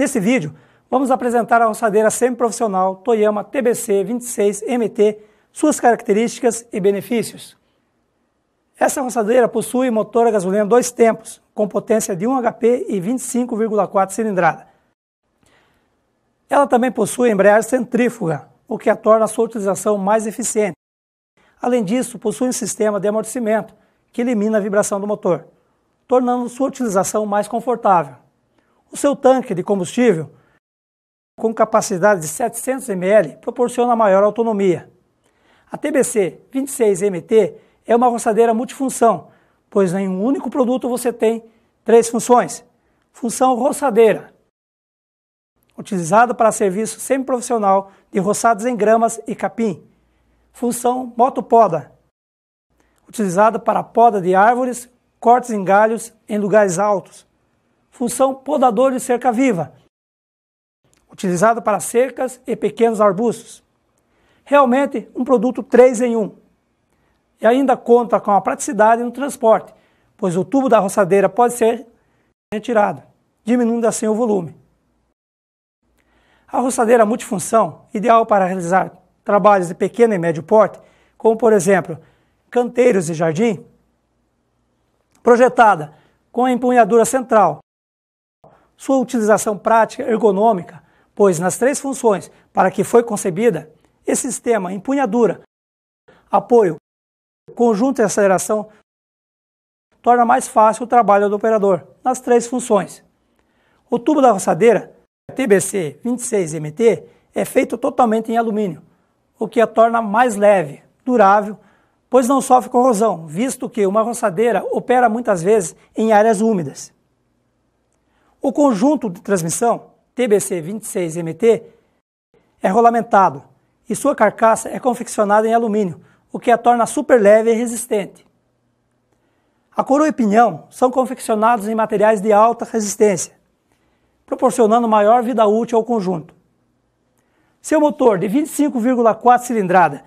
Nesse vídeo, vamos apresentar a roçadeira semiprofissional Toyama TBC 26MT, suas características e benefícios. Essa roçadeira possui motor a gasolina dois tempos, com potência de 1 HP e 25,4 cilindrada. Ela também possui embreagem centrífuga, o que a torna a sua utilização mais eficiente. Além disso, possui um sistema de amortecimento, que elimina a vibração do motor, tornando sua utilização mais confortável. O seu tanque de combustível, com capacidade de 700 ml, proporciona maior autonomia. A TBC 26MT é uma roçadeira multifunção, pois em um único produto você tem três funções. Função roçadeira, utilizada para serviço semiprofissional de roçados em gramas e capim. Função motopoda, utilizada para poda de árvores, cortes em galhos em lugares altos função podador de cerca viva, utilizado para cercas e pequenos arbustos. Realmente um produto 3 em 1. E ainda conta com a praticidade no transporte, pois o tubo da roçadeira pode ser retirado, diminuindo assim o volume. A roçadeira multifunção, ideal para realizar trabalhos de pequeno e médio porte, como por exemplo, canteiros e jardim, projetada com a empunhadura central, sua utilização prática ergonômica, pois nas três funções para que foi concebida, esse sistema empunhadura, apoio, conjunto e aceleração torna mais fácil o trabalho do operador nas três funções. O tubo da roçadeira TBC 26MT é feito totalmente em alumínio, o que a torna mais leve, durável, pois não sofre corrosão, visto que uma roçadeira opera muitas vezes em áreas úmidas. O conjunto de transmissão TBC26MT é rolamentado e sua carcaça é confeccionada em alumínio, o que a torna super leve e resistente. A coroa e pinhão são confeccionados em materiais de alta resistência, proporcionando maior vida útil ao conjunto. Seu motor de 25,4 cilindrada,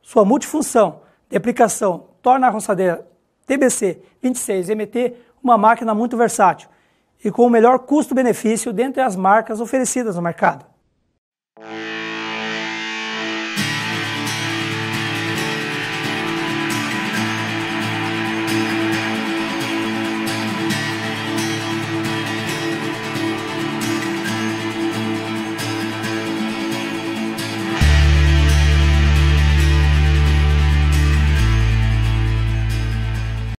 sua multifunção de aplicação torna a roçadeira TBC 26MT uma máquina muito versátil, e com o melhor custo-benefício dentre as marcas oferecidas no mercado.